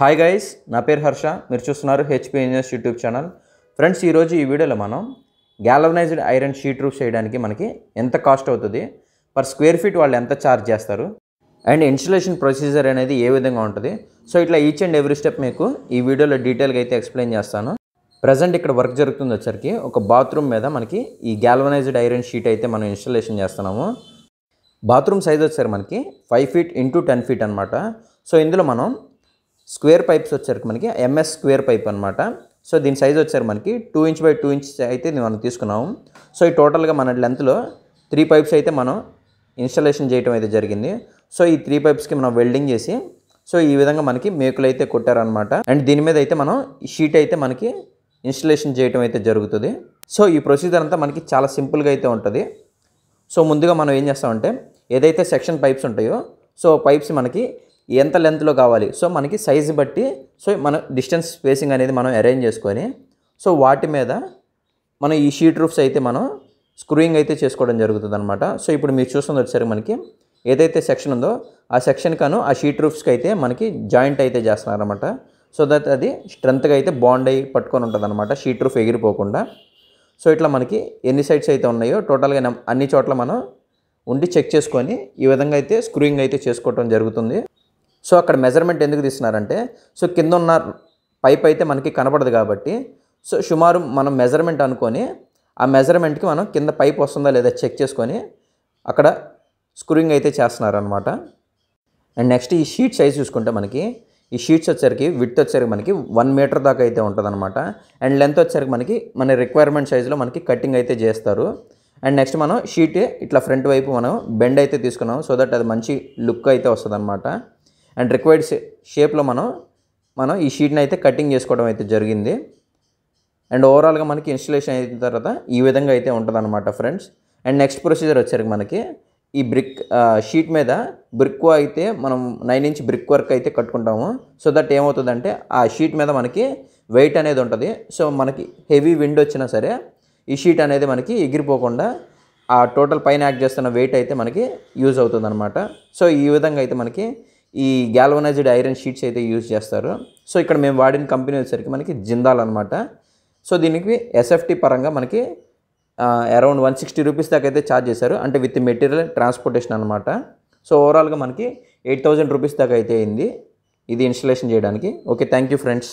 hi guys నా పేరు హర్ష మీరు చూస్తున్నారు HP engineers YouTube channel friends ఈరోజు ఈ వీడియోలో మనం గ్యాలవనైజ్డ్ ఐరన్ షీట్ రూఫ్ చేయడానికి మనకి ఎంత కాస్ట్ అవుతుంది పర్ స్క్వేర్ ఫీట్ వాళ్ళు ఎంత ఛార్జ్ చేస్తారు అండ్ ఇన్స్టలేషన్ ప్రొసీజర్ అనేది ఏ విధంగా ఉంటుంది సో ఇట్లా ఈచ్ అండ్ ఎవ్రీ స్టెప్ మీకు ఈ వీడియోలో డీటెయిల్గా అయితే ఎక్స్ప్లెయిన్ చేస్తాను ప్రజెంట్ ఇక్కడ వర్క్ జరుగుతుంది వచ్చరికి ఒక బాత్రూమ్ మీద మనకి ఈ గ్యాల్వనైజ్డ్ ఐరన్ షీట్ అయితే మనం ఇన్స్టలేషన్ చేస్తున్నాము బాత్రూమ్ సైజ్ వచ్చారు మనకి five feet into ten feet అనమాట సో ఇందులో మనం స్క్వేర్ పైప్స్ వచ్చరికి మనకి ఎంఎస్ స్క్వేర్ పైప్ అనమాట సో దీని సైజ్ వచ్చారు మనకి two inch by two inch అయితే మనం తీసుకున్నాము సో ఈ టోటల్గా మన లెంత్లో త్రీ పైప్స్ అయితే మనం ఇన్స్టాలేషన్ చేయడం అయితే జరిగింది సో ఈ త్రీ పైప్స్కి మనం వెల్డింగ్ చేసి సో ఈ విధంగా మనకి మేకులు అయితే కొట్టారనమాట అండ్ దీని మీద అయితే మనం షీట్ అయితే మనకి ఇన్స్టలేషన్ చేయటం అయితే జరుగుతుంది సో ఈ ప్రొసీజర్ అంతా మనకి చాలా సింపుల్గా అయితే ఉంటుంది సో ముందుగా మనం ఏం చేస్తామంటే ఏదైతే సెక్షన్ పైప్స్ ఉంటాయో సో పైప్స్ మనకి ఎంత లెంత్లో కావాలి సో మనకి సైజు బట్టి సో మన డిస్టెన్స్ స్పేసింగ్ అనేది మనం అరేంజ్ చేసుకొని సో వాటి మీద మనం ఈ షీట్ రూఫ్స్ అయితే మనం స్క్రూయింగ్ అయితే చేసుకోవడం జరుగుతుంది అనమాట సో ఇప్పుడు మీరు చూస్తుంది వచ్చేసరికి మనకి ఏదైతే సెక్షన్ ఉందో ఆ సెక్షన్ కాను ఆ షీట్ రూఫ్స్కి అయితే మనకి జాయింట్ అయితే చేస్తున్నారనమాట సో దట్ అది స్ట్రెంత్గా అయితే బాండ్ అయి పట్టుకొని ఉంటుంది అనమాట షీట్ రూఫ్ ఎగిరిపోకుండా సో ఇట్లా మనకి ఎన్ని సైడ్స్ అయితే ఉన్నాయో టోటల్గా అన్ని చోట్ల మనం ఉండి చెక్ చేసుకొని ఈ విధంగా అయితే స్క్రూయింగ్ అయితే చేసుకోవటం జరుగుతుంది సో అక్కడ మెజర్మెంట్ ఎందుకు తీస్తున్నారంటే సో కింద ఉన్న పైప్ అయితే మనకి కనపడదు కాబట్టి సో సుమారు మనం మెజర్మెంట్ అనుకొని ఆ మెజర్మెంట్కి మనం కింద పైప్ వస్తుందా లేదా చెక్ చేసుకొని అక్కడ స్క్రూయింగ్ అయితే చేస్తున్నారనమాట అండ్ నెక్స్ట్ ఈ షీట్ సైజ్ చూసుకుంటే మనకి ఈ షీట్స్ వచ్చరికి విత్ వచ్చరికి మనకి వన్ మీటర్ దాకా అయితే ఉంటుందన్నమాట అండ్ లెంత్ వచ్చరికి మనకి మన రిక్వైర్మెంట్ సైజులో మనకి కటింగ్ అయితే చేస్తారు అండ్ నెక్స్ట్ మనం షీట్ ఇట్లా ఫ్రంట్ వైపు మనం బెండ్ అయితే తీసుకున్నాం సో దట్ అది మంచి లుక్ అయితే వస్తుంది అండ్ రిక్వైర్డ్ షేప్లో మనం మనం ఈ షీట్ని అయితే కటింగ్ చేసుకోవడం అయితే జరిగింది అండ్ ఓవరాల్గా మనకి ఇన్స్టలేషన్ అయిన తర్వాత ఈ విధంగా అయితే ఉంటుందన్నమాట ఫ్రెండ్స్ అండ్ నెక్స్ట్ ప్రొసీజర్ వచ్చేసరికి మనకి ఈ బ్రిక్ షీట్ మీద బ్రిక్ అయితే మనం నైన్ ఇంచ్ బ్రిక్ వర్క్ అయితే కట్టుకుంటాము సో దట్ ఏమవుతుందంటే ఆ షీట్ మీద మనకి వెయిట్ అనేది ఉంటుంది సో మనకి హెవీ విండ్ వచ్చినా సరే ఈ షీట్ అనేది మనకి ఎగిరిపోకుండా ఆ టోటల్ పైన యాక్ట్ చేస్తున్న వెయిట్ అయితే మనకి యూజ్ అవుతుందన్నమాట సో ఈ విధంగా అయితే మనకి ఈ గ్యాల్వనైజ్డ్ ఐరన్ షీట్స్ అయితే యూజ్ చేస్తారు సో ఇక్కడ మేము వాడిన కంపెనీ వచ్చేసరికి మనకి జిందాల్ అనమాట సో దీనికి ఎస్ఎఫ్టీ పరంగా మనకి అరౌండ్ వన్ సిక్స్టీ రూపీస్ దాకా అయితే ఛార్జ్ చేశారు అంటే విత్ మెటీరియల్ ట్రాన్స్పోర్టేషన్ అనమాట సో ఓవరాల్గా మనకి ఎయిట్ థౌజండ్ రూపీస్ దాకా అయితే అయింది ఇది ఇన్స్టలేషన్ చేయడానికి ఓకే థ్యాంక్ యూ ఫ్రెండ్స్